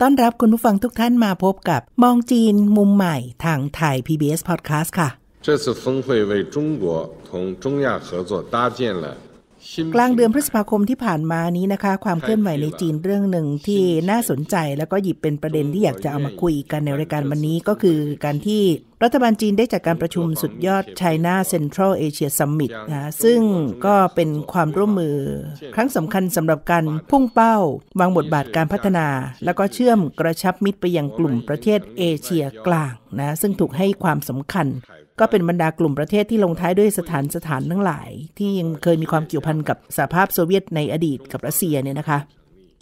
ต้อนรับคุณผู้ฟังทุกท่านมาพบกับ มองจีนมุมใหม่ทางไทย PBS Podcast ค่ะ这次峰会为中国同中亚合作搭建了กลางเดือนพฤษภาคมที่ผ่านมานี้นะคะ ความเคลื่อนไหวในจีนเรื่องหนึ่งที่น่าสนใจแล้วก็หยิบเป็นประเด็นที่อยากจะเอามาคุยกันในรายการวันนี้ก็คือการที่รัฐบาลจีนได้จัดการประชุมสุดยอด China Central Asia Summit นะซึ่งก็เป็นความร่วมมือครั้งสำคัญสำหรับการพุ่งเป้า วางบทบาทการพัฒนา แล้วก็เชื่อมกระชับมิตรไปยังกลุ่มประเทศเอเชียกลางนะ ซึ่งถูกให้ความสำคัญ ก็เป็นบรรดากลุ่มประเทศที่ลงท้ายด้วยสถานสถานทั้งหลาย ที่ยังเคยมีความเกี่ยวพันกับสหภาพโซเวียตในอดีตกับรัสเซียเนี่ยนะคะ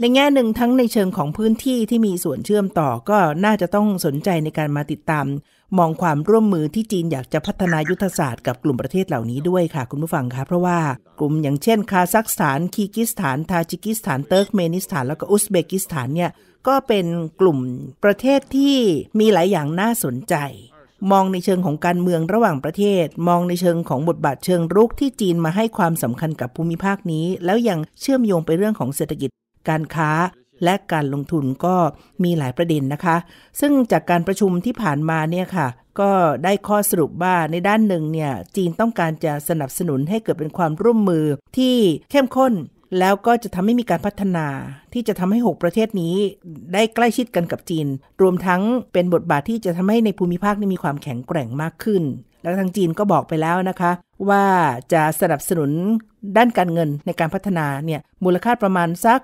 ในแง่หนึ่งทั้งในเชิงของพื้นที่ที่มีส่วนเชื่อมต่อก็น่าจะต้องสนใจในการมาติดตามมองความร่วมมือที่จีนอยากจะพัฒนายุทธศาสตร์กับกลุ่มประเทศเหล่านี้ด้วยค่ะ คุณผู้ฟังคะเพราะว่า กลุ่มอย่างเช่นคาซัคสถานคีกิสถาน ทาจิกิสถาน เติร์กเมนิสถาน แล้วก็อุซเบกิสถานเนี่ยก็เป็นกลุ่มประเทศที่มีหลายอย่างน่าสนใจ มองในเชิงของการเมืองระหว่างประเทศ มองในเชิงของบทบาทเชิงรุกที่จีนมาให้ความสำคัญกับภูมิภาคนี้ แล้วยังเชื่อมโยงไปเรื่องของเศรษฐกิจการค้าและการลงทุนก็มีหลายประเด็นนะคะ ซึ่งจากการประชุมที่ผ่านมาเนี่ยค่ะ ก็ได้ข้อสรุปว่าในด้านหนึ่งเนี่ย จีนต้องการจะสนับสนุนให้เกิดเป็นความร่วมมือที่เข้มข้นแล้วก็จะทำให้มีการพัฒนาที่จะทำให้ 6 ประเทศนี้ ได้ใกล้ชิดกันกับจีน รวมทั้งเป็นบทบาทที่จะทำให้ในภูมิภาคนี้มีความแข็งแกร่งมากขึ้น แล้วทางจีนก็บอกไปแล้วนะคะ ว่าจะสนับสนุนด้านการเงินในการพัฒนาเนี่ย มูลค่าประมาณสัก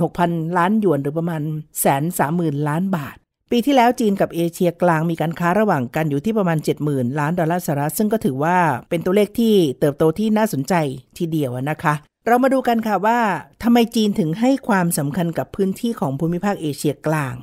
26,000ล้านหยวนหรือประมาณแสนสามหมื่นล้านบาท ปีที่แล้วจีนกับเอเชียกลางมีการค้าระหว่างกันอยู่ที่ประมาณ 70,000 ล้านดอลลาร์สหรัฐซึ่งก็ถือว่าเป็นตัวเลขที่เติบโตที่น่าสนใจทีเดียวนะคะเรามาดูกันค่ะว่าทำไมจีนถึงให้ความสำคัญกับพื้นที่ของภูมิภาคเอเชียกลาง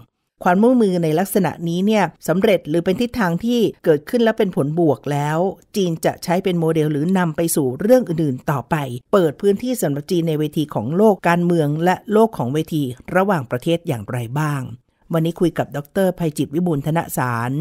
ความมุ่งมือในลักษณะนี้เนี่ยสำเร็จหรือเป็นทิศทางที่เกิดขึ้นแล้วเป็นผลบวกแล้ว จีนจะใช้เป็นโมเดลหรือนำไปสู่เรื่องอื่น ๆ ต่อไป เปิดพื้นที่สำหรับจีนในเวทีของโลกการเมืองและโลกของเวทีระหว่างประเทศอย่างไรบ้างวันนี้คุยกับดรภัยจิตวิบูลธนสาร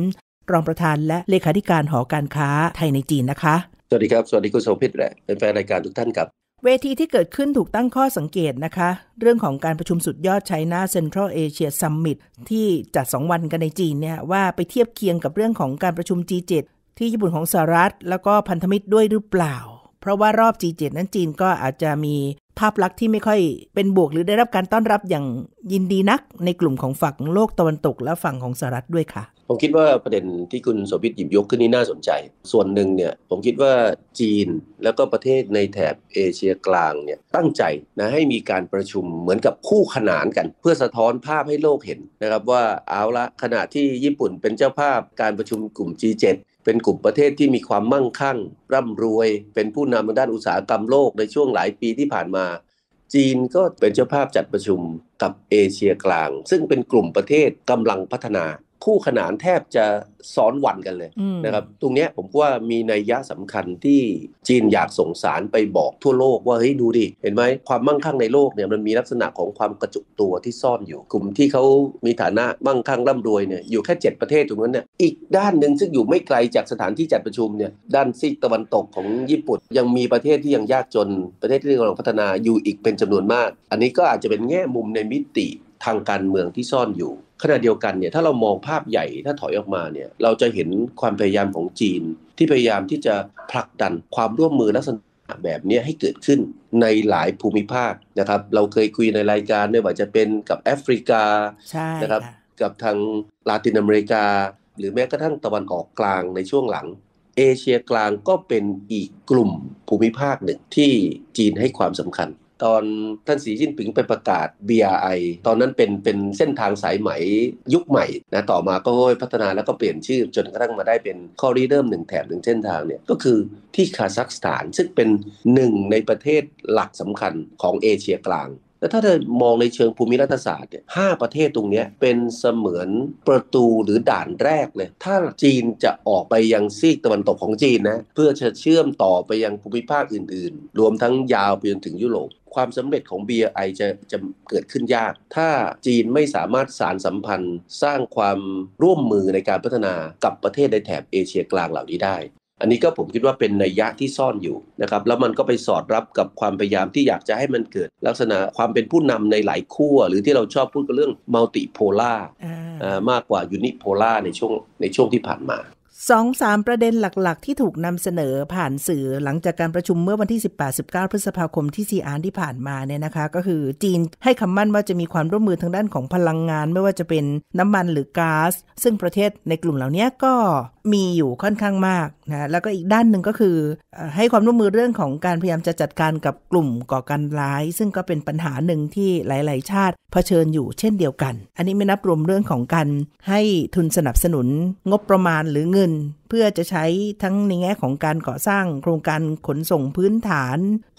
รองประธานและเลขาธิการหอการค้าไทยในจีนนะคะ สวัสดีครับสวัสดีคุณโสภิตและเป็นแฟนรายการทุกท่านครับเวทีที่เกิดขึ้นถูกตั้งข้อสังเกตนะคะ เรื่องของการประชุมสุดยอดไชน่าเซ็นทรัลเอเชียซัมมิตที่จัด 2 วันกันในจีนเนี่ยว่าไปเทียบเคียงกับเรื่องของการประชุม G7 ที่ญี่ปุ่นของสหรัฐแล้วก็พันธมิตรด้วยหรือเปล่า เพราะว่ารอบ G7 นั้นจีนก็อาจจะมีภาพลักษณ์ที่ไม่ค่อยเป็นบวกหรือได้รับการต้อนรับอย่างยินดีนัก ในกลุ่มของฝั่งโลกตะวันตกและฝั่งของสหรัฐด้วยค่ะ ผมคิดว่าประเด็นที่คุณสวิตหยิบยกขึ้นนี้น่าสนใจ ส่วนหนึ่งเนี่ยผมคิดว่าจีนแล้วก็ประเทศในแถบเอเชียกลางเนี่ยตั้งใจนะให้มีการประชุมเหมือนกับคู่ขนานกัน เพื่อสะท้อนภาพให้โลกเห็นนะครับว่าเอาละขณะที่ญี่ปุ่นเป็นเจ้าภาพการประชุมกลุ่ม G7 เป็นกลุ่มประเทศที่มีความมั่งคั่ง ร่ำรวย เป็นผู้นำทางด้านอุตสาหกรรมโลกในช่วงหลายปีที่ผ่านมา จีนก็เป็นเจ้าภาพจัดประชุมกับเอเชียกลาง ซึ่งเป็นกลุ่มประเทศกำลังพัฒนาคู่ขนานแทบจะซ้อนวันกันเลยนะครับตรงนี้ผมว่ามีนัยยะสำคัญที่จีนอยากส่งสารไปบอกทั่วโลกว่าเฮ้ยดูดิ เห็นไหมความมั่งคั่งในโลกเนี่ยมันมีลักษณะของความกระจุกตัวที่ซ่อนอยู่ กลุ่มที่เขามีฐานะมั่งคั่งร่ำรวยเนี่ยอยู่แค่ 7 ประเทศตรงนั้นเนี่ยอีกด้านหนึ่งซึ่งอยู่ไม่ไกลจากสถานที่จัดประชุมเนี่ยด้านซีกตะวันตกของญี่ปุ่นยังมีประเทศที่ยังยากจนประเทศที่กำลังพัฒนาอยู่อีกเป็นจำนวนมาก อันนี้ก็อาจจะเป็นแง่มุมในมิติทางการเมืองที่ซ่อนอยู่ ขณะเดียวกันเนี่ยถ้าเรามองภาพใหญ่ถ้าถอยออกมาเนี่ยเราจะเห็นความพยายามของจีน ที่พยายามที่จะผลักดันความร่วมมือลักษณะแบบนี้ให้เกิดขึ้นในหลายภูมิภาคนะครับเราเคยคุยในรายการไม่ว่าจะเป็นกับแอฟริกานะครับกับทางลาตินอเมริกา หรือแม้กระทั่งตะวันออกกลางในช่วงหลัง เอเชียกลางก็เป็นอีกกลุ่มภูมิภาคหนึ่งที่จีนให้ความสำคัญตอนท่านสีจิ้นผิงไปประกาศ BRI ตอนนั้นเป็นเป็นเส้นทางสายไหมยุคใหม่นะต่อมาก็พัฒนาแล้วก็เปลี่ยนชื่อ จนกระทั่งมาได้เป็นคอรีเดิมหนึ่งแถบหนึ่งเส้นทางเนี่ยก็คือที่คาซัคสถานซึ่งเป็นหนึ่งในประเทศหลักสำคัญของเอเชียกลางแล้วถ้าจะมองในเชิงภูมิรัฐศาสตร์เนี่ยห้าประเทศตรงนี้เป็นเสมือนประตูหรือด่านแรกเลย ถ้าจีนจะออกไปยังซีกตะวันตกของจีนนะ เพื่อจะเชื่อมต่อไปยังภูมิภาคอื่นๆ รวมทั้งยาวไปจนถึงยุโรป ความสำเร็จของ BRI จะจะเกิดขึ้นยาก ถ้าจีนไม่สามารถสารสัมพันธ์สร้างความร่วมมือในการพัฒนากับประเทศในแถบเอเชียกลางเหล่านี้ได้อันนี้ก็ผมคิดว่าเป็นนัยยะที่ซ่อนอยู่นะครับแล้วมันก็ไปสอดรับกับความพยายามที่อยากจะให้มันเกิด ลักษณะความเป็นผู้นำในหลายขั้วหรือที่เราชอบพูดกันเรื่องมัลติโพล่ามากกว่ายูนิโพล่าในช่วงในช่วงที่ผ่านมาสองสามประเด็นหลักๆ ที่ถูกนำเสนอผ่านสื่อหลังจากการประชุมเมื่อวันที่ 18-19 พฤษภาคมที่ซีอานที่ผ่านมาเนี่ยนะคะก็คือจีนให้คำมั่นว่าจะมีความร่วมมือทางด้านของพลังงาน ไม่ว่าจะเป็นน้ำมันหรือก๊าซซึ่งประเทศในกลุ่มเหล่านี้ก็มีอยู่ค่อนข้างมากนะแล้วก็อีกด้านหนึ่งก็คือ ให้ความร่วมมือเรื่องของการพยายามจะจัดการกับกลุ่มก่อการร้าย ซึ่งก็เป็นปัญหาหนึ่งที่หลาย ๆ ชาติเผชิญอยู่เช่นเดียวกัน อันนี้ไม่นับรวมเรื่องของการให้ทุนสนับสนุน งบประมาณหรือเงิน เพื่อจะใช้ทั้งในแง่ของการก่อสร้างโครงการขนส่งพื้นฐาน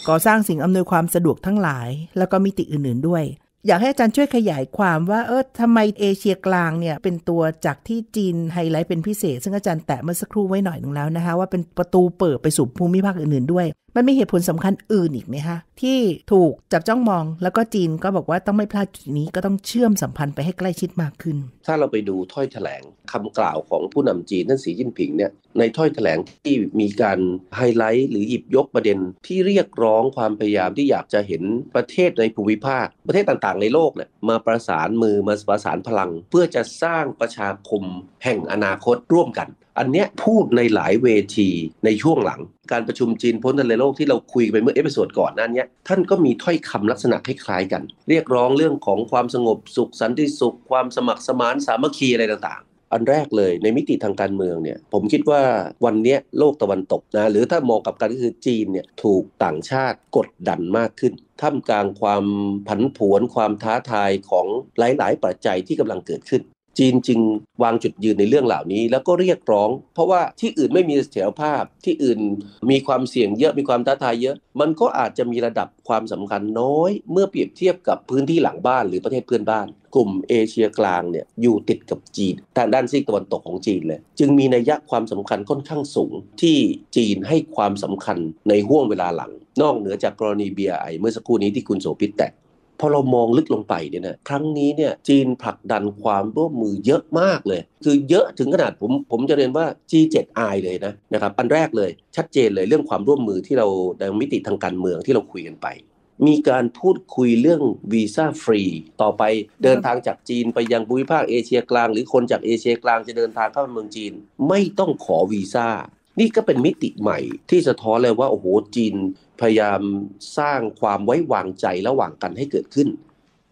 ก่อสร้างสิ่งอำนวยความสะดวกทั้งหลาย แล้วก็มิติอื่นๆด้วยอยากให้อาจารย์ช่วยขยายความว่าเออทำไมเอเชียกลางเนี่ย เป็นตัวจากที่จีนไฮไลท์เป็นพิเศษ ซึ่งอาจารย์แตะเมื่อสักครู่ไว้หน่อยหนึ่งแล้วนะคะว่าเป็นประตูเปิดไปสู่ภูมิภาคอื่นๆด้วยมันมีเหตุผลสำคัญอื่นอีกไหมคะที่ถูกจับจ้องมองแล้วก็จีนก็บอกว่าต้องไม่พลาดจุดนี้ก็ต้องเชื่อมสัมพันธ์ไปให้ใกล้ชิดมากขึ้น ถ้าเราไปดูถ้อยแถลงคำกล่าวของผู้นำจีน ท่านสีจิ้นผิงเนี่ยในถ้อยแถลงที่มีการไฮไลท์หรือหยิบยกประเด็นที่เรียกร้องความพยายามที่อยากจะเห็นประเทศในภูมิภาคประเทศต่าง ๆ ในโลกเนี่ยมาประสานมือมาประสานพลังเพื่อจะสร้างประชาคมแห่งอนาคตร่วมกันอันเนี้ยพูดในหลายเวที ในช่วงหลัง การประชุมจีนพ้นทะเลโลกที่เราคุยไปเมื่อเอพิโซดก่อนนั้นเนี้ย ท่านก็มีถ้อยคำลักษณะคล้ายๆกัน เรียกร้องเรื่องของความสงบสุขสันติสุขความสมัครสมานสามัคคีอะไรต่างๆ อันแรกเลยในมิติทางการเมืองเนี่ยผมคิดว่าวันนี้โลกตะวันตกนะหรือถ้ามองกับการก็คือจีนเนี่ยถูกต่างชาติกดดันมากขึ้นท่ามกลางความผันผวนความท้าทายของหลายๆ ปัจจัยที่กำลังเกิดขึ้นจีนจึงวาง จุดยืนในเรื่องเหล่านี้ แล้วก็เรียกร้อง เพราะว่าที่อื่นไม่มีเสถียรภาพที่อื่นมีความเสี่ยงเยอะมีความท้าทายเยอะ มันก็อาจจะมีระดับความสำคัญน้อย เมื่อเปรียบเทียบกับพื้นที่หลังบ้านหรือประเทศเพื่อนบ้าน กลุ่มเอเชียกลางเนี่ยอยู่ติดกับจีนทางด้านซีกตะวันตกของจีนเลยจึงมีนัยยะความสำคัญค่อนข้างสูงที่จีนให้ความสำคัญในห่วงเวลาหลัง นอกเหนือจากกรณีเบียไอเมื่อสักครู่นี้ที่คุณโสภิตแตะพอเรามองลึกลงไปเนี่ยนะครั้งนี้เนี่ยจีนผลักดันความร่วมมือเยอะมากเลย คือเยอะถึงขนาดผมผมจะเรียนว่า G7I เลยนะนะครับอันแรกเลยชัดเจนเลยเรื่องความร่วมมือที่เราในมิติทางการเมืองที่เราคุยกันไป มีการพูดคุยเรื่องวีซ่าฟรี ต่อไปเดินทางจากจีนไปยังภูมิภาคเอเชียกลางหรือคนจากเอเชียกลางจะเดินทางเข้าเมืองจีน ไม่ต้องขอวีซ่านี่ก็เป็นมิติใหม่ที่สะท้อนเลยว่าโอ้โหจีนพยายามสร้างความไว้วางใจระหว่างกันให้เกิดขึ้น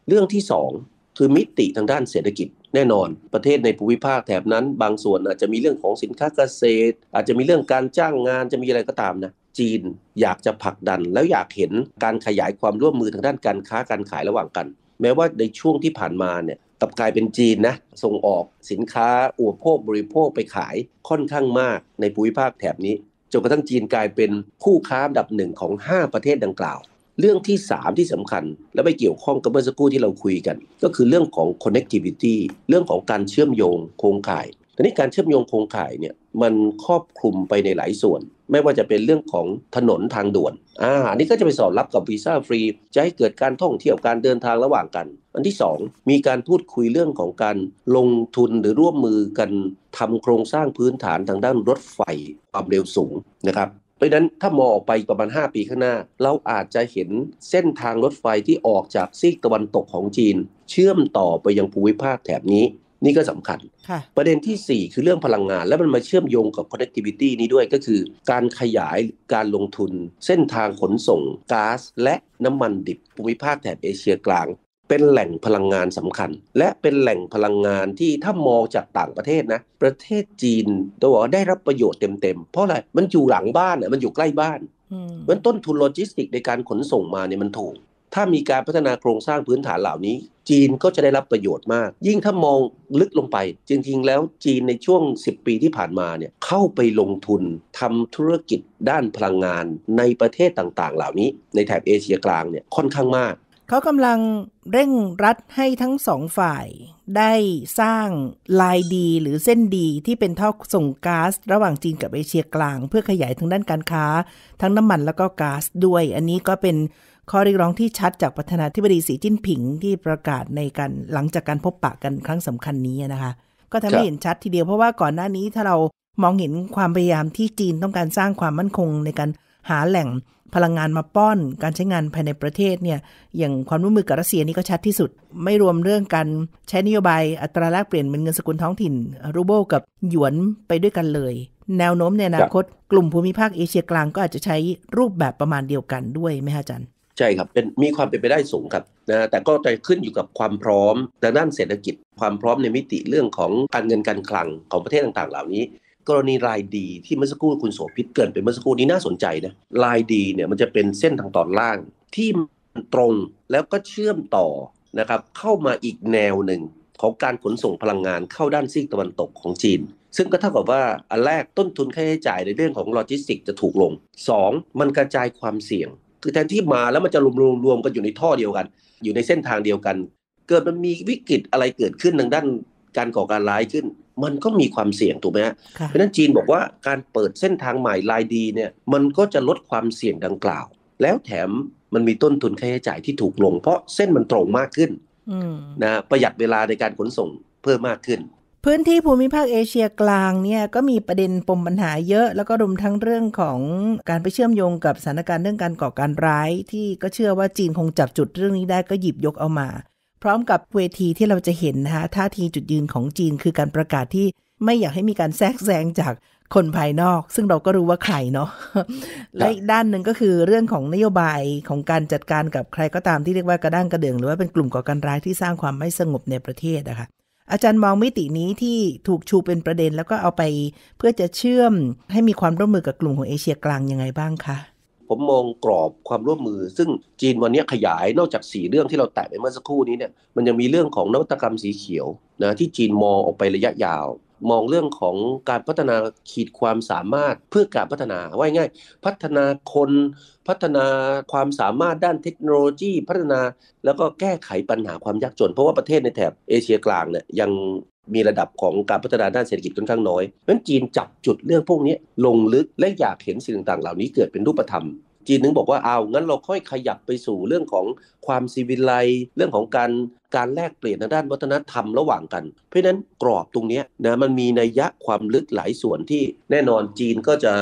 เรื่องที่สองคือมิติทางด้านเศรษฐกิจ แน่นอน ประเทศในภูมิภาคแถบนั้น บางส่วนอาจจะมีเรื่องของสินค้าเกษตร อาจจะมีเรื่องการจ้างงานจะมีอะไรก็ตามนะจีนอยากจะผลักดันแล้วอยากเห็นการขยายความร่วมมือทางด้านการค้าการขายระหว่างกัน แม้ว่าในช่วงที่ผ่านมาเนี่ยกลับกลายเป็นจีนนะส่งออกสินค้าอุปโภคบริโภคไปขายค่อนข้างมากในภูมิภาคแถบนี้จนกระทั่งจีนกลายเป็นคู่ค้าดับหนึ่งของ 5 ประเทศดังกล่าว เรื่องที่ 3 ที่สำคัญ และไม่เกี่ยวข้องกับเมื่อสักครู่ที่เราคุยกัน ก็คือเรื่องของ connectivity เรื่องของการเชื่อมโยงโครงข่ายทีนี้การเชื่อมโยงโครงข่ายเนี่ยมันครอบคลุมไปในหลายส่วนไม่ว่าจะเป็นเรื่องของถนนทางด่วน อ่าอันนี้ก็จะไปสอดรับกับวีซ่าฟรี จะให้เกิดการท่องเที่ยวการเดินทางระหว่างกัน อันที่ 2 มีการพูดคุยเรื่องของการลงทุนหรือร่วมมือกันทำโครงสร้างพื้นฐานทางด้านรถไฟความเร็วสูงนะครับ เพราะนั้นถ้ามองออกไปประมาณ5 ปีข้างหน้า เราอาจจะเห็นเส้นทางรถไฟที่ออกจากซีกตะวันตกของจีน เชื่อมต่อไปยังภูมิภาคแถบนี้นี่ก็สำคัญ ประเด็นที่ 4 คือเรื่องพลังงาน แล้วมันมาเชื่อมโยงกับ connectivity นี้ด้วยก็คือ การขยายการลงทุน เส้นทางขนส่งก๊าซและน้ำมันดิบภูมิภาคแถบเอเชียกลาง เป็นแหล่งพลังงานสำคัญ และเป็นแหล่งพลังงานที่ถ้ามองจากต่างประเทศนะ ประเทศจีนตัวได้รับประโยชน์เต็มๆ เพราะอะไร มันอยู่หลังบ้านอ่ะมันอยู่ใกล้บ้านเพราะต้นทุนโลจิสติกในการขนส่งมาเนี่ยมันถูกถ้ามีการพัฒนาโครงสร้างพื้นฐานเหล่านี้ จีนก็จะได้รับประโยชน์มาก ยิ่งถ้ามองลึกลงไป จริงๆ แล้วจีนในช่วง 10 ปีที่ผ่านมาเนี่ยเข้าไปลงทุนทำธุรกิจด้านพลังงานในประเทศต่างๆ เหล่านี้ ในแถบเอเชียกลางเนี่ยค่อนข้างมากเขากำลังเร่งรัดให้ทั้งสองฝ่าย ได้สร้างลายดีหรือเส้นดีที่เป็นท่อส่งก๊าซระหว่างจีนกับเอเชียกลาง เพื่อขยายทางด้านการค้า ทั้งน้ำมันแล้วก็ก๊าซด้วย อันนี้ก็เป็นข้อเรียกร้องที่ชัดจากประธานาธิบดีสีจิ้นผิงที่ประกาศในการหลังจากการพบปะกันครั้งสำคัญนี้นะคะก็ทำให้เห็นชัดทีเดียวเพราะว่าก่อนหน้านี้ถ้าเรามองเห็นความพยายามที่จีนต้องการสร้างความมั่นคง ในการหาแหล่งพลังงานมาป้อน การใช้งานภายในประเทศเนี่ยอย่างความร่วมมือกับรัสเซียนี่ก็ชัดที่สุดไม่รวมเรื่องการใช้นโยบายอัตราแลกเปลี่ยนเป็นเงินสกุลท้องถิ่นรูเบิลกับหยวนไปด้วยกันเลย แนวโน้มในอนาคตกลุ่มภูมิภาคเอเชียกลางก็อาจจะใช้รูปแบบประมาณเดียวกันด้วยไหมฮะจันยใช่ครับเป็นมีความเป็นไปได้สูงครับนะ แต่ก็จะขึ้นอยู่กับความพร้อมด้านเศรษฐกิจความพร้อมในมิติเรื่องของการเงินการคลังของประเทศต่างๆ เหล่านี้กรณีรายดีที่เมื่อสักครู่คุณโสภิตเกินไปเมื่อสักครู่นี้น่าสนใจนะรายดีเนี่ยมันจะเป็นเส้นทางตอนล่างที่ตรงแล้วก็เชื่อมต่อนะครับเข้ามาอีกแนวหนึ่งของการขนส่งพลังงานเข้าด้านซีกตะวันตกของจีน ซึ่งก็เท่ากับว่าอันแรกต้นทุนค่าใช้จ่าย ในเรื่องของโลจิสติกจะถูกลง 2. มันกระจายความเสี่ยงคือแทนที่มาแล้วมันจะรวมรวมรวมกันอยู่ในท่อเดียวกัน อยู่ในเส้นทางเดียวกัน เกิดมันมีวิกฤตอะไรเกิดขึ้นทางด้านการก่อการร้ายขึ้น มันก็มีความเสี่ยงถูกไหมฮะเพราะนั้นจีนบอกว่าการเปิดเส้นทางใหม่ลายดีเนี่ย มันก็จะลดความเสี่ยงดังกล่าว แล้วแถมมันมีต้นทุนค่าใช้จ่ายที่ถูกลงเพราะเส้นมันตรงมากขึ้นนะประหยัดเวลาในการขนส่งเพิ่มมากขึ้นพื้นที่ภูมิภาคเอเชียกลางเนี่ยก็มีประเด็นปมปัญหาเยอะแล้วก็รวมทั้งเรื่องของการไปเชื่อมโยงกับสถานการณ์เรื่องการก่อการร้ายที่ก็เชื่อว่าจีนคงจับจุดเรื่องนี้ได้ก็หยิบยกเอามา พร้อมกับเวทีที่เราจะเห็นนะคะท่าทีจุดยืนของจีนคือการประกาศที่ไม่อยากให้มีการแทรกแซงจากคนภายนอกซึ่งเราก็รู้ว่าใครเนาะและอีกด้านหนึ่งก็คือเรื่องของนโยบายของการจัดการกับใครก็ตามที่เรียกว่ากระด้างกระเดื่องหรือว่าเป็นกลุ่มก่อการร้ายที่สร้างความไม่สงบในประเทศนะคะอาจารย์มองมิตินี้ที่ถูกชูเป็นประเด็นแล้วก็เอาไปเพื่อจะเชื่อมให้มีความร่วมมือกับกลุ่มของเอเชียกลางยังไงบ้างคะ ผมมองกรอบความร่วมมือ ซึ่งจีนวันนี้ขยายนอกจาก4เรื่องที่เราแตะไปเมื่อสักครู่นี้เนี่ยมันยังมีเรื่องของนวัตกรรมสีเขียวนะที่จีนมองออกไประยะยาวมองเรื่องของการพัฒนาขีดความสามารถเพื่อการพัฒนาว่าง่ายพัฒนาคน พัฒนาความสามารถด้านเทคโนโลยีพัฒนาแล้วก็แก้ไขปัญหาความยากจนเพราะว่าประเทศในแถบเอเชียกลางเนี่ยยังมีระดับของการพัฒนาด้านเศรษฐกิจค่อนข้างน้อยเพราะจีนจับจุดเรื่องพวกนี้ลงลึกและอยากเห็นสิ่งต่างๆ เหล่านี้เกิดเป็นรูปธรรมจีนถึงบอกว่าเอางั้นเราค่อยขยับไปสู่เรื่องของความซีวิลไลเรื่องของการการแลกเปลี่ยนทางด้านวัฒนธรรมระหว่างกัน เพราะนั้นกรอบตรงนี้นะมันมีนัยยะความลึกหลายส่วนที่แน่นอนจีนก็จะ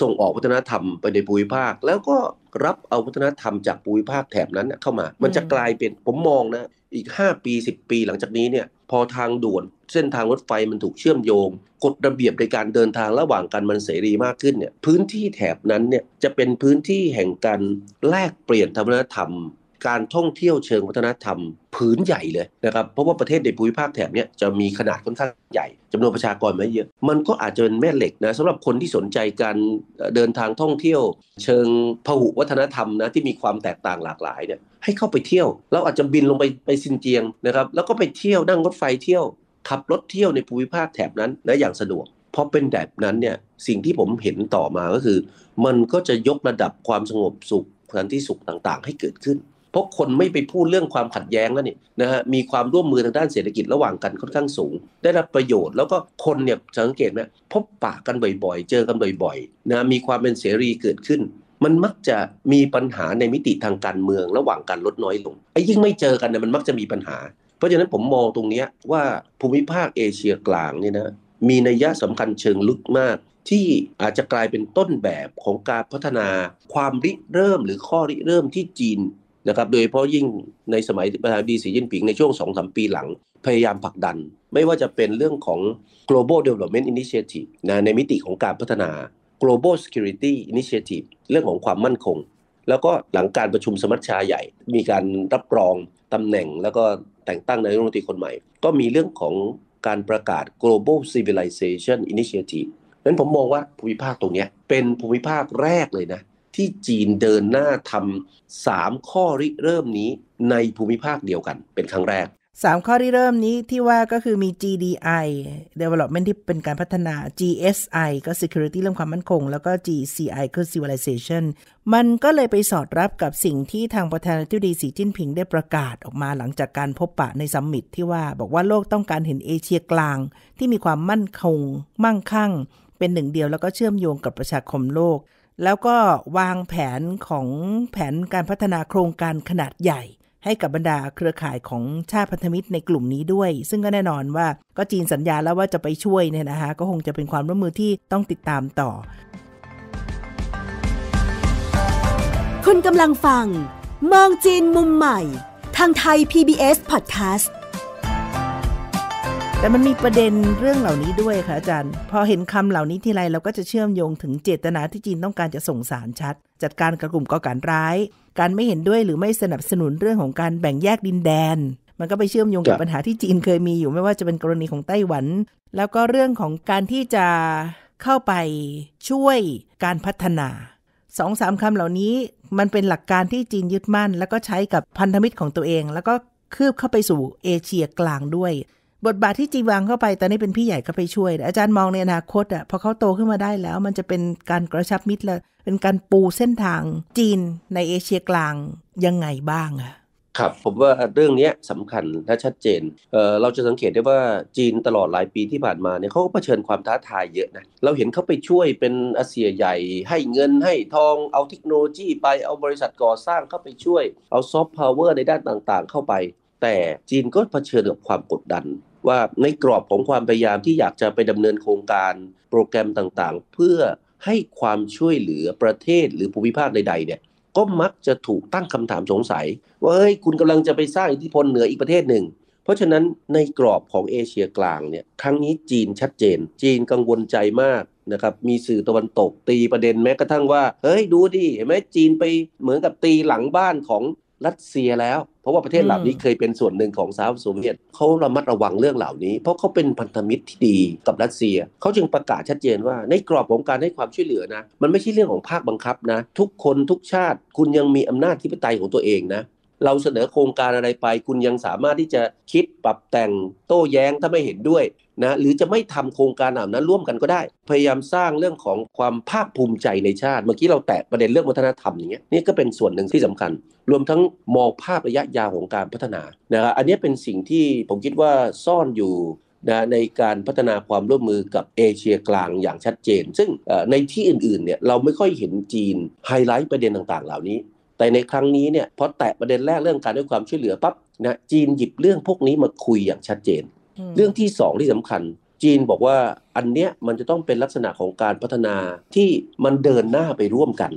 ส่งออกวัฒนธรรมไปในภูมิภาค แล้วก็รับเอาวัฒนธรรมจากภูมิภาคแถบนั้นเข้ามา มันจะกลายเป็นผมมองนะอีก 5 ปี 10 ปีหลังจากนี้เนี่ยพอทางด่วนเส้นทางรถไฟมันถูกเชื่อมโยง กฎระเบียบในการเดินทางระหว่างกันมันเสรีมากขึ้นเนี่ยพื้นที่แถบนั้นเนี่ยจะเป็นพื้นที่แห่งการแลกเปลี่ยนธรรมนธรรม การท่องเที่ยวเชิงวัฒนธรรมผืนใหญ่เลยนะครับเพราะว่าประเทศในภูมิภาคแถบนี้จะมีขนาดค่อนข้างใหญ่จำนวนประชากรไม่เยอะ มันก็อาจจะเป็นแม่เหล็กนะสำหรับคนที่สนใจการเดินทางท่องเที่ยว เชิงพหุวัฒนธรรมนะที่มีความแตกต่างหลากหลายเนี่ยให้เข้าไปเที่ยวเราอาจจะบินลงไปไปซินเจียงนะครับแล้วก็ไปเที่ยวนั่งรถไฟเที่ยวขับรถเที่ยวในภูมิภาคแถบนั้นและอย่างสะดวกพอเป็นแบบนั้นเนี่ยสิ่งที่ผมเห็นต่อมาก็คือ มันก็จะยกระดับความสงบสุขสันติสุขต่างๆ ให้เกิดขึ้น เพราะคนไม่ไปพูดเรื่องความขัดแย้งแล้วนี่นะฮะมีความร่วมมือทางด้านเศรษฐกิจระหว่างกันค่อนข้างสูง ได้รับประโยชน์แล้วก็คนเนี่ย สังเกตไหมพบปะกันบ่อยๆ เจอกันบ่อยๆนะมีความเป็นเสรีเกิดขึ้น มันมักจะมีปัญหาในมิติทางการเมืองระหว่างกันลดน้อยลงไอ้ยิ่งไม่เจอกันเนี่ยมันมักจะมีปัญหาเพราะฉะนั้นผมมองตรงนี้ว่าภูมิภาคเอเชียกลางนี่นะมีนัยยะสำคัญเชิงลึกมาก ที่อาจจะกลายเป็นต้นแบบของการพัฒนาความริเริ่มหรือข้อริเริ่มที่จีนนะครับโดยเฉพาะยิ่งในสมัยประธานดีสีจิ้นผิงในช่วง2อสปีหลังพยายามผลักดัน ไม่ว่าจะเป็นเรื่องของ global development initiative นะในมิติของการพัฒนา global security initiative เรื่องของความมั่นคง แล้วก็หลังการประชุมสมัชชาใหญ่ มีการรับรองตำแหน่ง แล้วก็แต่งตั้งนายกรัฐมนตรีคนใหม่ ก็มีเรื่องของการประกาศ global civilization initiative นั้นผมมองว่าภูมิภาคตรงนี้เป็นภูมิภาคแรกเลยนะ ที่จีนเดินหน้าทำสามข้อริเริ่มนี้ในภูมิภาคเดียวกัน เป็นครั้งแรก3 ข้อที่เริ่มนี้ที่ว่าก็คือมี GDI development ที่เป็นการพัฒนา GSI ก็ security เรื่องความมั่นคง แล้วก็ GCI ก็ civilization มันก็เลยไปสอดรับกับสิ่งที่ทางประธานาธิบดีสีจิ้นผิงได้ประกาศออกมาหลังจากการพบปะในซัมมิตที่ว่าบอกว่าโลกต้องการเห็นเอเชียกลางที่มีความมั่นคง มั่งคั่งเป็นหนึ่งเดียวแล้วก็เชื่อมโยงกับประชาคมโลก แล้วก็วางแผนของแผนการพัฒนาโครงการขนาดใหญ่ให้กับบรรดาเครือข่ายของชาติพันธมิตรในกลุ่มนี้ด้วย ซึ่งก็แน่นอนว่าก็จีนสัญญาแล้วว่าจะไปช่วยเนี่ยนะคะก็คงจะเป็นความร่วมมือที่ต้องติดตามต่อ คุณกำลังฟังมองจีนมุมใหม่ ทางไทย PBS Podcast แต่มันมีประเด็นเรื่องเหล่านี้ด้วยค่ะอาจารย์ พอเห็นคำเหล่านี้ทีไรเราก็จะเชื่อมโยงถึงเจตนาที่จีนต้องการจะส่งสารชัด จัดการกับกลุ่มก่อการร้าย การไม่เห็นด้วยหรือไม่สนับสนุนเรื่องของการแบ่งแยกดินแดน มันก็ไปเชื่อมโยงกับปัญหาที่จีนเคยมีอยู่ไม่ว่าจะเป็นกรณีของไต้หวัน แล้วก็เรื่องของการที่จะเข้าไปช่วยการพัฒนา สองสามคำเหล่านี้มันเป็นหลักการที่จีนยึดมั่น แล้วก็ใช้กับพันธมิตรของตัวเอง แล้วก็คืบเข้าไปสู่เอเชียกลางด้วยบทบาทที่จีวังเข้าไป ตอนนี้เป็นพี่ใหญ่ก็ไปช่วย อาจารย์มองในอนาคตอ่ะพอเขาโตขึ้นมาได้แล้วมันจะเป็นการกระชับมิตรแลวเป็นการปูเส้นทางจีนในเอเชียกลางยังไงบ้างอะครับผมว่าเรื่องนี้สำคัญและชัดเจนเเราจะสังเกตได้ว่าจีนตลอดหลายปีที่ผ่านมาเนี่ยเขาก็เผชิญความท้าทายเยอะนะเราเห็นเขาไปช่วยเป็นอาเซียใหญ่ให้เงินให้ทองเอาเทคโนโลยีไปเอาบริษัทก่อสร้างเข้าไปช่วยเอาซอฟต์พาวเวอร์ในด้านต่างๆ เข้าไป แต่จีนก็เผชิญกับความกดดันว่าในกรอบของความพยายามที่อยากจะไปดำเนินโครงการโปรแกรมต่างๆ เพื่อให้ความช่วยเหลือประเทศหรือภูมิภาคใดๆเนี่ยก็มักจะถูกตั้งคำถามสงสัย ว่าเฮ้ยคุณกำลังจะไปสร้างอิทธิพลเหนืออีกประเทศหนึ่ง เพราะฉะนั้นในกรอบของเอเชียกลางเนี่ยครั้งนี้จีนชัดเจน จีนกังวลใจมากนะครับมีสื่อตะวันตกตีประเด็น แม้กระทั่งว่าเฮ้ยดูดิเห็นไหมจีนไปเหมือนกับตีหลังบ้านของรัสเซียแล้ว เพราะว่าประเทศเหล่านี้เคยเป็นส่วนหนึ่งของสหภาพโซเวียตเขาระมัดระวังเรื่องเหล่านี้ เพราะเขาเป็นพันธมิตรที่ดีกับรัสเซียเขาจึงประกาศชัดเจนว่า ในกรอบของการให้ความช่วยเหลือนะมันไม่ใช่เรื่องของภาคบังคับนะ ทุกคนทุกชาติคุณยังมีอำนาจที่ปไตยของตัวเองนะเราเสนอโครงการอะไรไป คุณยังสามารถที่จะคิดปรับแต่งโต้แย้งถ้าไม่เห็นด้วยนะหรือจะไม่ทำโครงการเหล่านั้นร่วมกันก็ได้ พยายามสร้างเรื่องของความภาคภูมิใจในชาติ เมื่อกี้เราแตะประเด็นเรื่องวัฒนธรรมอย่างเงี้ยนี่ก็เป็นส่วนหนึ่งที่สำคัญ รวมทั้งมองภาพระยะยาวของการพัฒนานะครับอันนี้เป็นสิ่งที่ผมคิดว่าซ่อนอยู่นะในการพัฒนาความร่วมมือกับเอเชียกลางอย่างชัดเจน ซึ่งในที่อื่น ๆเนี่ยเราไม่ค่อยเห็นจีนไฮไลท์ประเด็นต่างๆ เหล่านี้แต่ในครั้งนี้เนี่ยพอแตะประเด็นแรกเรื่องการให้ความช่วยเหลือปั๊บนะจีนหยิบเรื่องพวกนี้มาคุยอย่างชัดเจน เรื่องที่สองที่สำคัญ จีนบอกว่าอันเนี้ยมันจะต้องเป็นลักษณะของการพัฒนาที่มันเดินหน้าไปร่วมกัน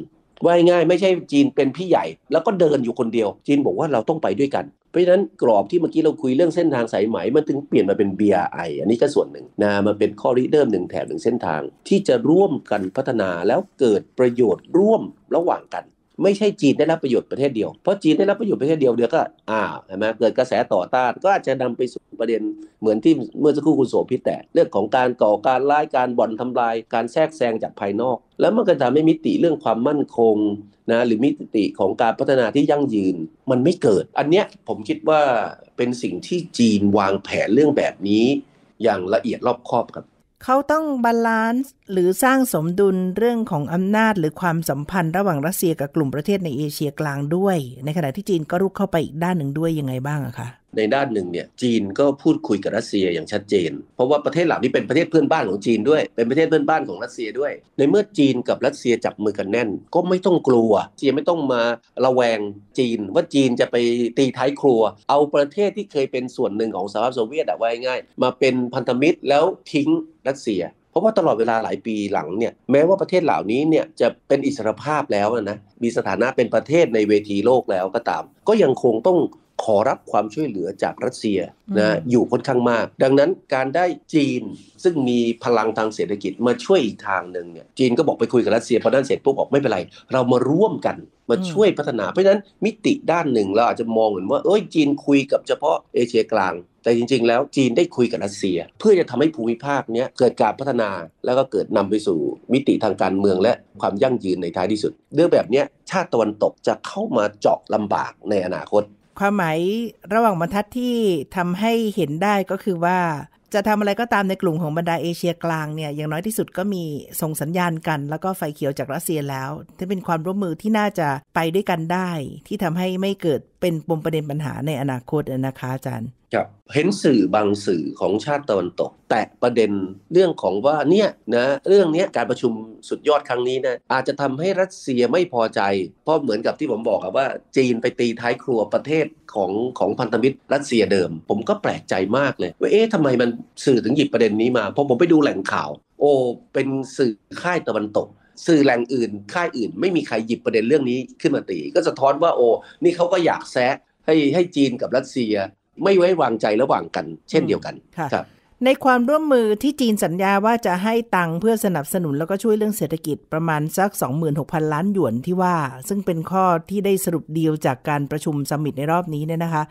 ว่าง่ายไม่ใช่จีนเป็นพี่ใหญ่ แล้วก็เดินอยู่คนเดียว จีนบอกว่าเราต้องไปด้วยกัน เพราะฉะนั้นกรอบที่เมื่อกี้เราคุยเรื่องเส้นทางสายไหมมันถึงเปลี่ยนมาเป็น BRI อันนี้ก็ส่วนหนึ่งนะมันเป็นข้อริเริ่มหนึ่งแถบหนึ่งเส้นทางที่จะร่วมกันพัฒนาแล้วเกิดประโยชน์ร่วมระหว่างกันไม่ใช่จีนได้รับประโยชน์ประเทศเดียวเพราะจีนได้รับประโยชน์ประเทศเดียวเดี๋ยวก็อ่าใช่ไหมเกิดกระแสต่อต้าน ก็อาจจะนำไปสู่ประเด็นเหมือนที่เมื่อสักครู่คุณโสพิษแต่เรื่องของการก่อการร้ายการบ่อนทำลาย การแทรกแซงจากภายนอก แล้วมันก็ทำให้มิติเรื่องความมั่นคงนะหรือมิติของการพัฒนาที่ยั่งยืน มันไม่เกิด อันเนี้ยผมคิดว่าเป็นสิ่งที่จีนวางแผนเรื่องแบบนี้ อย่างละเอียดรอบคอบครับเขาต้องบาลานซ์หรือสร้างสมดุลเรื่องของอำนาจ หรือความสัมพันธ์ระหว่างรัสเซียกับกลุ่มประเทศในเอเชียกลางด้วย ในขณะที่จีนก็รุกเข้าไปอีกด้านหนึ่งด้วยยังไงบ้างอะคะในด้านหนึ่งเนี่ยจีนก็พูดคุยกับรัสเซียอย่างชัดเจน เพราะว่าประเทศเหล่านี้เป็นประเทศเพื่อนบ้านของจีนด้วยเป็นประเทศเพื่อนบ้านของรัสเซียด้วย ในเมื่อจีนกับรัสเซียจับมือกันแน่น ก็ไม่ต้องกลัวจีนไม่ต้องมาระแวงจีนว่าจีนจะไปตีท้ายครัว เอาประเทศที่เคยเป็นส่วนหนึ่งของสหภาพโซเวียตอะไว้ง่ายมาเป็นพันธมิตรแล้วทิ้งรัสเซีย เพราะว่าตลอดเวลาหลายปีหลังเนี่ยแม้ว่าประเทศเหล่านี้เนี่ยจะเป็นอิสรภาพแล้วนะมีสถานะเป็นประเทศในเวทีโลกแล้วก็ตาม ก็ยังคงต้องขอรับความช่วยเหลือจากรัสเซียนะอยู่ค่อนข้างมาก ดังนั้นการได้จีนซึ่งมีพลังทางเศรษฐกิจ มาช่วยอีกทางหนึ่งเนี่ยจีนก็บอกไปคุยกับรัสเซียพอด้านเสร็จปุ๊บบอกไม่เป็นไร เรามาร่วมกันมาช่วยพัฒนาเพราะนั้นมิติด้านหนึ่งเราอาจจะมองเหมือนว่าเอ้ยจีนคุยกับเฉพาะเอเชียกลาง แต่จริง ๆแล้วจีนได้คุยกับรัสเซีย เพื่อจะทำให้ภูมิภาคนี้เกิดการพัฒนาแล้วก็เกิดนำไปสู่ มิติทางการเมืองและความยั่งยืนในท้ายที่สุดเรื่องแบบนี้ชาติตะวันตกจะเข้ามาเจาะลำบากในอนาคตความหมายระหว่างบรรทัดที่ทำให้เห็นได้ก็คือว่าจะทำอะไรก็ตามในกลุ่มของบรรดาเอเชียกลางเนี่ยอย่างน้อยที่สุดก็มีส่งสัญญาณกัน แล้วก็ไฟเขียวจากรัสเซียแล้วที่เป็นความร่วมมือที่น่าจะไปด้วยกันได้ ที่ทำให้ไม่เกิดเป็นปมประเด็นปัญหาในอนาคตนะคะอาจารย์ครับเห็นสื่อบางสื่อของชาติตะวันตก แตะประเด็นเรื่องของว่าเนี่ยนะเรื่องนี้การประชุมสุดยอดครั้งนี้นะอาจจะทำให้รัสเซียไม่พอใจ เพราะเหมือนกับที่ผมบอกว่าจีนไปตีท้ายครัวประเทศของของพันธมิตรรัสเซียเดิม ผมก็แปลกใจมากเลย ว่าเอ๊ะทำไมมันสื่อถึงหยิบประเด็นนี้มาพอผมไปดูแหล่งข่าวโอ้เป็นสื่อค่ายตะวันตกสื่อแหล่งอื่นค่ายอื่นไม่มีใครหยิบประเด็นเรื่องนี้ขึ้นมาตีก็สะท้อนว่าโอ้ นี่เขาก็อยากแซะให้ให้จีนกับรัสเซีย ไม่ไว้วางใจระหว่างกัน เช่นเดียวกันครับในความร่วมมือที่จีนสัญญาว่าจะให้ตังค์เพื่อสนับสนุนแล้วก็ช่วยเรื่องเศรษฐกิจประมาณสัก 26,000 ล้านหยวนที่ว่า ซึ่งเป็นข้อที่ได้สรุปดีลจากการประชุมสมิตในรอบนี้เนี่ยนะคะ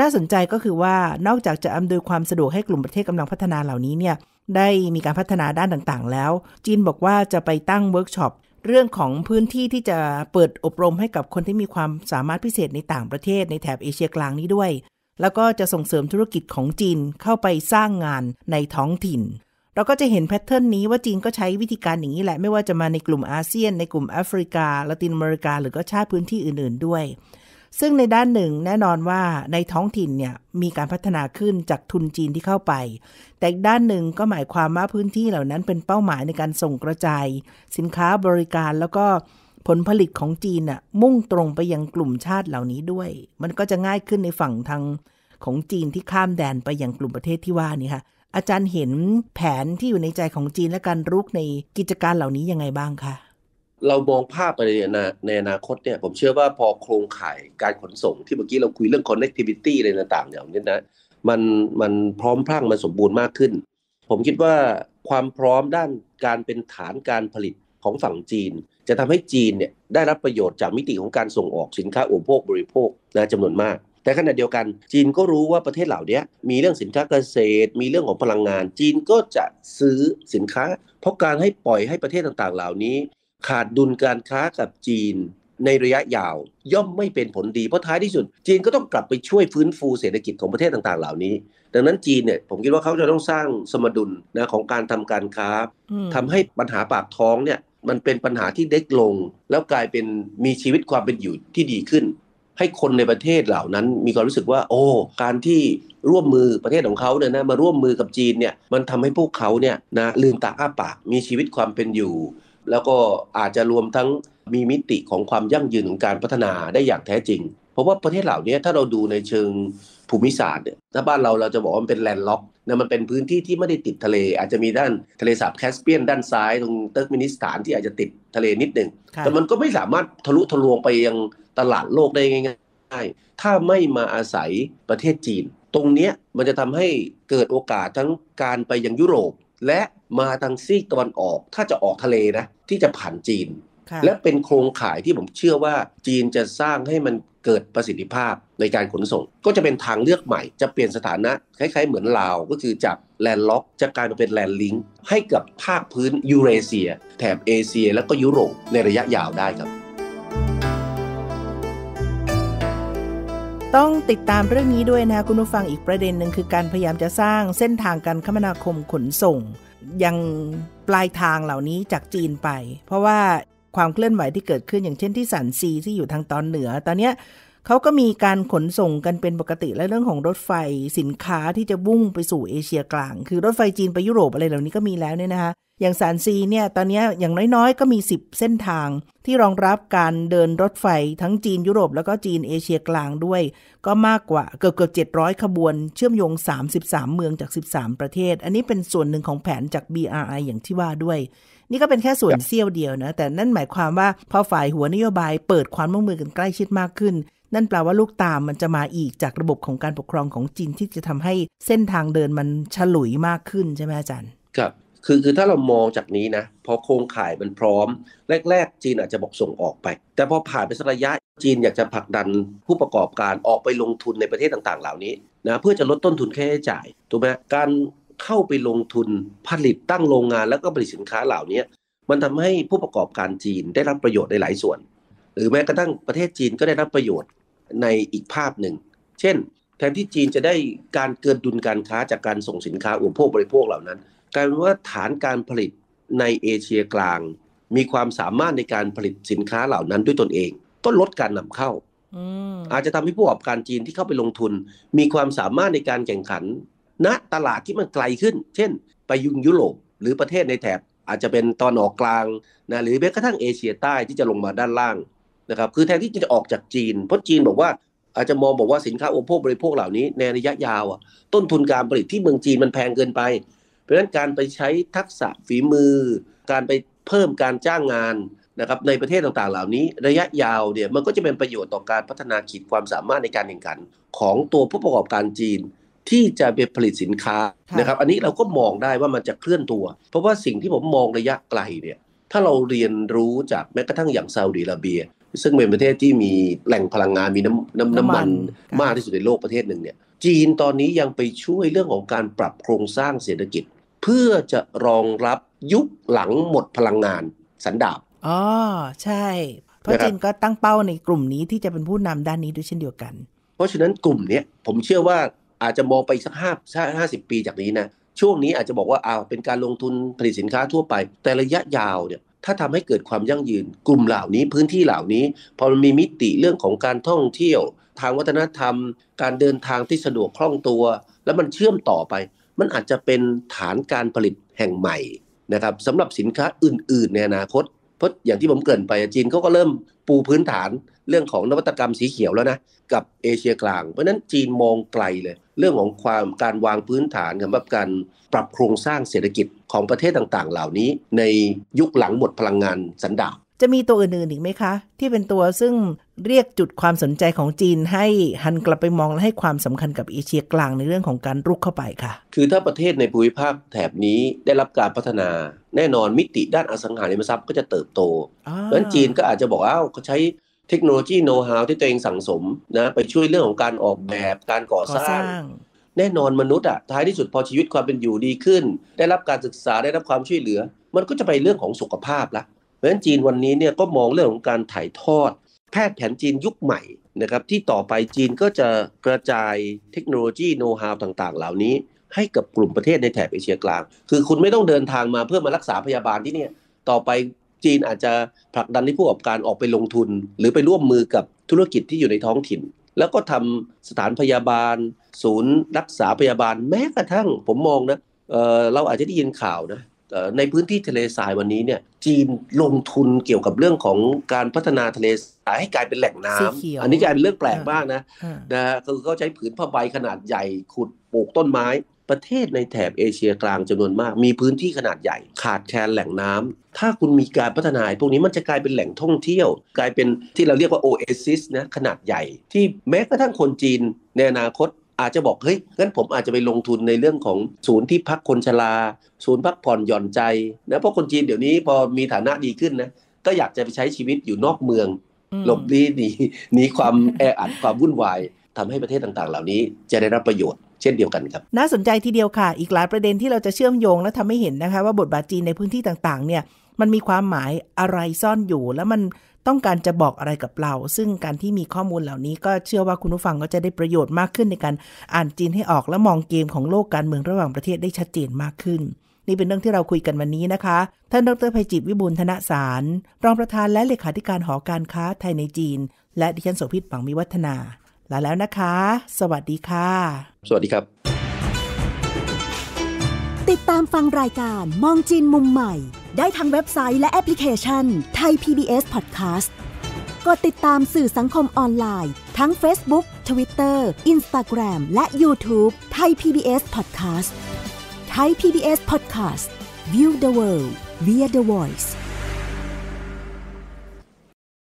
น่าสนใจก็คือว่านอกจากจะอำนวยความสะดวกให้กลุ่มประเทศกำลังพัฒนาเหล่านี้เนี่ยได้มีการพัฒนาด้านต่างๆ แล้วจีนบอกว่าจะไปตั้งเวิร์กช็อป เรื่องของพื้นที่ที่จะเปิดอบรมให้กับคนที่มีความสามารถพิเศษในต่างประเทศในแถบเอเชียกลางนี้ด้วย แล้วก็จะส่งเสริมธุรกิจของจีนเข้าไปสร้างงานในท้องถิ่น เราก็จะเห็นแพทเทิร์นนี้ว่าจีนก็ใช้วิธีการอย่างนี้แหละไม่ว่าจะมาในกลุ่มอาเซียน ในกลุ่มแอฟริกาละตินอเมริกาหรือก็ชาติพื้นที่อื่นๆด้วยซึ่งในด้านหนึ่งแน่นอนว่าในท้องถิ่นเนี่ยมีการพัฒนาขึ้นจากทุนจีนที่เข้าไป แต่อีกด้านหนึ่งก็หมายความว่าพื้นที่เหล่านั้น เป็นเป้าหมายในการส่งกระจายสินค้าบริการแล้วก็ผลผลิตของจีนน่ะมุ่งตรงไปยังกลุ่มชาติเหล่านี้ด้วย มันก็จะง่ายขึ้นในฝั่งทางของจีนที่ข้ามแดนไปยังกลุ่มประเทศที่ว่านี่ค่ะอาจารย์เห็นแผนที่อยู่ในใจของจีนและการรุกในกิจการเหล่านี้ยังไงบ้างคะเรามองภาพไปในในอนาคตเนี่ยผมเชื่อว่าพอโครงข่าย การขนส่งที่เมื่อกี้เราคุยเรื่อง connectivity อะไรต่างๆอย่างนี้นะมันมันพร้อมพรั่งมันสมบูรณ์มากขึ้น ผมคิดว่าความพร้อมด้านการเป็นฐานการผลิตของฝั่งจีน จะทำให้จีนเนี่ยได้รับประโยชน์จากมิติของการส่งออกสินค้า อุปโภค บริโภคนะจำนวนมาก แต่ขณะเดียวกัน จีนก็รู้ว่าประเทศเหล่านี้มีเรื่องสินค้าเกษตร มีเรื่องของพลังงาน จีนก็จะซื้อสินค้า เพราะการให้ปล่อยให้ประเทศต่างๆเหล่านี้ขาดดุลการค้ากับจีนในระยะยาว ย่อมไม่เป็นผลดี เพราะท้ายที่สุด จีนก็ต้องกลับไปช่วยฟื้นฟูเศรษฐกิจของประเทศต่างๆเหล่านี้ ดังนั้นจีนเนี่ยผมคิดว่าเขาจะต้องสร้างสมดุลนะของการทำการค้า ทำให้ปัญหาปากท้องเนี่ยมันเป็นปัญหาที่เด็กลงแล้วกลายเป็นมีชีวิตความเป็นอยู่ที่ดีขึ้น ให้คนในประเทศเหล่านั้น มีความรู้สึกว่า โอ้ การที่ร่วมมือประเทศของเขาเนี่ยนะ มาร่วมมือกับจีนเนี่ย มันทำให้พวกเขาเนี่ยนะลืมตาอ้าปากมีชีวิตความเป็นอยู่แล้วก็อาจจะรวมทั้งมีมิติของความยั่งยืนของการพัฒนาได้อย่างแท้จริง เพราะว่าประเทศเหล่านี้ถ้าเราดูในเชิงภูมิศาสตร์เนี่ยถ้าบ้านเราเราจะบอกว่ามันเป็นแลนด์ล็อกนะมันเป็นพื้นที่ที่ไม่ได้ติดทะเล อาจจะมีด้านทะเลสาบแคสเปียนด้านซ้ายตรงเติร์กมินิสถานที่อาจจะติดทะเลนิดหนึ่งแต่มันก็ไม่สามารถทะลุทะลวงไปยังตลาดโลกได้ง่ายๆถ้าไม่มาอาศัยประเทศจีน ตรงนี้มันจะทำให้เกิดโอกาสทั้งการไปยังยุโรปและมาทางซีกตะวันออก ถ้าจะออกทะเลนะที่จะผ่านจีน และเป็นโครงข่ายที่ผมเชื่อว่าจีนจะสร้างให้มันเกิดประสิทธิภาพในการขนส่ง ก็จะเป็นทางเลือกใหม่ จะเปลี่ยนสถานะคล้ายๆเหมือนลาว ก็คือจากแลนด์ล็อก จะกลายมาเป็นแลนด์ลิงก์ให้กับภาคพื้นยูเรเซีย แถบเอเชียและก็ยุโรปในระยะยาวได้ครับ ต้องติดตามเรื่องนี้ด้วยนะ คุณผู้ฟังอีกประเด็นหนึ่งคือการพยายามจะสร้างเส้นทางการคมนาคมขนส่งยังปลายทางเหล่านี้จากจีนไป เพราะว่าความเคลื่อนไหวที่เกิดขึ้น อย่างเช่นที่สันซีที่อยู่ทางตอนเหนือตอนนี้เขาก็มีการขนส่งกันเป็นปกติและเรื่องของรถไฟสินค้าที่จะบุ่งไปสู่เอเชียกลาง คือรถไฟจีนไปยุโรปอะไรเหล่านี้ก็มีแล้วเนี่ยนะคะอย่างสารซีเนี่ยตอนนี้อย่างน้อยๆก็มี 10 เส้นทาง ที่รองรับการเดินรถไฟทั้งจีนยุโรป แล้วก็จีนเอเชียกลางด้วยก็มากกว่าเกือบเกือบ700 ขบวน เชื่อมโยง 33 เมืองจาก 13 ประเทศ อันนี้เป็นส่วนหนึ่งของแผนจาก BRI อย่างที่ว่าด้วยนี่ก็เป็นแค่ส่วนเสี้ยวเดียวนะแต่นั่นหมายความว่าพอฝ่ายหัวนโยบาย เปิดความร่วมมือกันใกล้ชิดมากขึ้นนั่นแปลว่าลูกตามมันจะมาอีกจากระบบของการปกครองของจีนที่จะทำให้เส้นทางเดินมันฉลุยมากขึ้นใช่ไหมอาจารย์ครับคือคือถ้าเรามองจากนี้นะพอโครงข่ายมันพร้อม แรก ๆ จีนอาจจะบอกส่งออกไป แต่พอผ่านไปสักระยะจีนอยากจะผลักดันผู้ประกอบการออกไปลงทุนในประเทศต่าง ๆ เหล่านี้นะเพื่อจะลดต้นทุนค่าใช้จ่ายถูกไหมการเข้าไปลงทุนผลิตตั้งโรงงาน แล้วก็ผลิตสินค้าเหล่านี้มันทำให้ผู้ประกอบการจีนได้รับประโยชน์ในหลายส่วนหรือแม้กระทั่งประเทศจีนก็ได้รับประโยชน์ในอีกภาพหนึ่ง เช่น แทนที่จีนจะได้การเกินดุลการค้าจากการส่งสินค้าอุปโภคบริโภคเหล่านั้นกลายเป็นว่าฐานการผลิตในเอเชียกลาง มีความสามารถในการผลิตสินค้าเหล่านั้นด้วยตนเอง ก็ลดการนำเข้าอาจจะทำให้ผู้ประกอบการจีนที่เข้าไปลงทุน มีความสามารถในการแข่งขันณนะตลาดที่มันไกลขึ้น เช่นไปยุงยุโรปหรือประเทศในแถบ อาจจะเป็นตอนออกกลางนะหรือแม้กระทั่งเอเชียใต้ที่จะลงมาด้านล่างนะครับคือแทนที่จะออกจากจีนเพราะจีนบอกว่าอาจจะมองบอกว่าสินค้าอุปโภคบริโภคเหล่านี้ ในระยะยาวอ่ะต้นทุนการผลิตที่เมืองจีนมันแพงเกินไป เพราะฉะนั้นการไปใช้ทักษะฝีมือ การไปเพิ่มการจ้างงานนะครับในประเทศต่างๆเหล่านี้ ระยะยาวเนี่ยมันก็จะเป็นประโยชน์ต่อการพัฒนาขีดความสามารถในการแข่งขัน ของตัวผู้ประกอบการจีน ที่จะไปผลิตสินค้านะครับอันนี้เราก็มองได้ว่ามันจะเคลื่อนตัว เพราะว่าสิ่งที่ผมมองระยะไกลเนี่ยถ้าเราเรียนรู้จากแม้กระทั่งอย่างซาอุดีอาระเบียซึ่งเป็นประเทศที่มีแหล่งพลังงานมีน้ำน้ำน้ำมันมากที่สุดในโลกประเทศหนึ่งเนี่ยจีนตอนนี้ยังไปช่วยเรื่องของการปรับโครงสร้างเศรษฐกิจ เพื่อจะรองรับยุคหลังหมดพลังงาน สันดาบอ๋อใช่ เพราะจีนก็ตั้งเป้าในกลุ่มนี้ที่จะเป็นผู้นำด้านนี้ด้วยเช่นเดียวกัน เพราะฉะนั้นกลุ่มนี้ผมเชื่อว่าอาจจะมองไปสักห้าห้าสิบปีจากนี้นะช่วงนี้อาจจะบอกว่าเอาเป็นการลงทุนผลิตสินค้าทั่วไปแต่ระยะยาวเนี่ยถ้าทำให้เกิดความยั่งยืน กลุ่มเหล่านี้พื้นที่เหล่านี้ พอมันมีมิติเรื่องของการท่องเที่ยว ทางวัฒนธรรม การเดินทางที่สะดวกคล่องตัว แล้วมันเชื่อมต่อไป มันอาจจะเป็นฐานการผลิตแห่งใหม่นะครับสำหรับสินค้าอื่นๆ ในอนาคต เพราะอย่างที่ผมเกริ่นไปจีนเขาก็เริ่มปูพื้นฐานเรื่องของนวัตกรรมสีเขียวแล้วนะ กับเอเชียกลาง เพราะนั้นจีนมองไกลเลย เรื่องของความการวางพื้นฐานสำหรับการปรับโครงสร้างเศรษฐกิจของประเทศต่าง ๆ เหล่านี้ในยุคหลังหมดพลังงานสันดาปจะมีตัวอื่นๆอีกไหมคะ ที่เป็นตัวซึ่งเรียกจุดความสนใจของจีนให้หันกลับไปมองและให้ความสำคัญกับเอเชียกลางในเรื่องของการรุกเข้าไปค่ะ คือถ้าประเทศในภูมิภาคแถบนี้ได้รับการพัฒนาแน่นอนมิติด้านอสังหาริมทรัพย์ก็จะเติบโต เพราะฉะนั้นจีนก็อาจจะบอกอ้าวเขาใช้เทคโนโลยีโน้ตฮาวที่ตัวเองสั่งสมนะไปช่วยเรื่องของการออกแบบการก่อสร้าง แน่นอนมนุษย์อ่ะท้ายที่สุดพอชีวิตความเป็นอยู่ดีขึ้น ได้รับการศึกษาได้รับความช่วยเหลือมันก็จะไปเรื่องของสุขภาพละเพราะฉะนั้นจีนวันนี้เนี่ยก็มองเรื่องของการถ่ายทอดแพทย์แผนจีนยุคใหม่นะครับที่ต่อไปจีนก็จะกระจายเทคโนโลยีโน้ตฮาวต่าง ๆ เหล่านี้ให้กับกลุ่มประเทศในแถบเอเชียกลาง คือคุณไม่ต้องเดินทางมาเพื่อมารักษาพยาบาลที่เนี่ยต่อไปจีนอาจจะผลักดันให้ผู้ประกอบการออกไปลงทุน หรือไปร่วมมือกับธุรกิจที่อยู่ในท้องถิ่น แล้วก็ทำสถานพยาบาล ศูนย์รักษาพยาบาลแม้กระทั่งผมมองนะเเราอาจจะได้ยินข่าวนะในพื้นที่ทะเลทรายวันนี้เนี่ย จีนลงทุนเกี่ยวกับเรื่องของการพัฒนาทะเลทรายให้กลายเป็นแหล่งน้ำ อันนี้กลายเป็นเรื่องแปลกมากนะนะคือเขาใช้ผืนผ้าใบขนาดใหญ่ขุดปลูกต้นไม้ประเทศในแถบเอเชียกลางจำนวนมาก มีพื้นที่ขนาดใหญ่ ขาดแคลนแหล่งน้ำ ถ้าคุณมีการพัฒนาพวกนี้มันจะกลายเป็นแหล่งท่องเที่ยว กลายเป็นที่เราเรียกว่าโอเอซิสนะขนาดใหญ่ ที่แม้กระทั่งคนจีน ในอนาคตอาจจะบอก เฮ้ยงั้นผมอาจจะไปลงทุนในเรื่องของ ศูนย์ที่พักคนชรา ศูนย์พักผ่อนหย่อนใจนะเพราะคนจีนเดี๋ยวนี้พอมีฐานะดีขึ้นนะก็อยากจะไปใช้ชีวิตอยู่นอกเมืองหลบหนีหนีความแออัดความวุ่นวายทำให้ประเทศต่างๆ เหล่านี้จะได้รับประโยชน์เช่นเดียวกันครับ น่าสนใจทีเดียวค่ะ อีกหลายประเด็นที่เราจะเชื่อมโยงและทำให้เห็นนะคะ ว่าบทบาทจีนในพื้นที่ต่างๆเนี่ยมันมีความหมายอะไรซ่อนอยู่ แล้วมันต้องการจะบอกอะไรกับเราซึ่งการที่มีข้อมูลเหล่านี้ก็เชื่อว่าคุณผู้ฟังก็จะได้ประโยชน์มากขึ้นในการอ่านจีนให้ออกและมองเกมของโลกการเมืองระหว่างประเทศได้ชัดเจนมากขึ้น นี่เป็นเรื่องที่เราคุยกันวันนี้นะคะ ท่านดรภัยจิตวิบูลธนสาร รองประธานและเลขาธิการหอการค้า ไทยในจีน และดิฉันโสภิตปังมีวัฒนาลาแล้วนะคะ สวัสดีค่ะ สวัสดีครับ ติดตามฟังรายการมองจีนมุมใหม่ ได้ทางเว็บไซต์และแอปพลิเคชันไทย PBS Podcast กดติดตามสื่อสังคมออนไลน์ ทั้ง Facebook Twitter Instagram และ YouTube ไทย PBS Podcast ไทย PBS Podcast View the world via the voice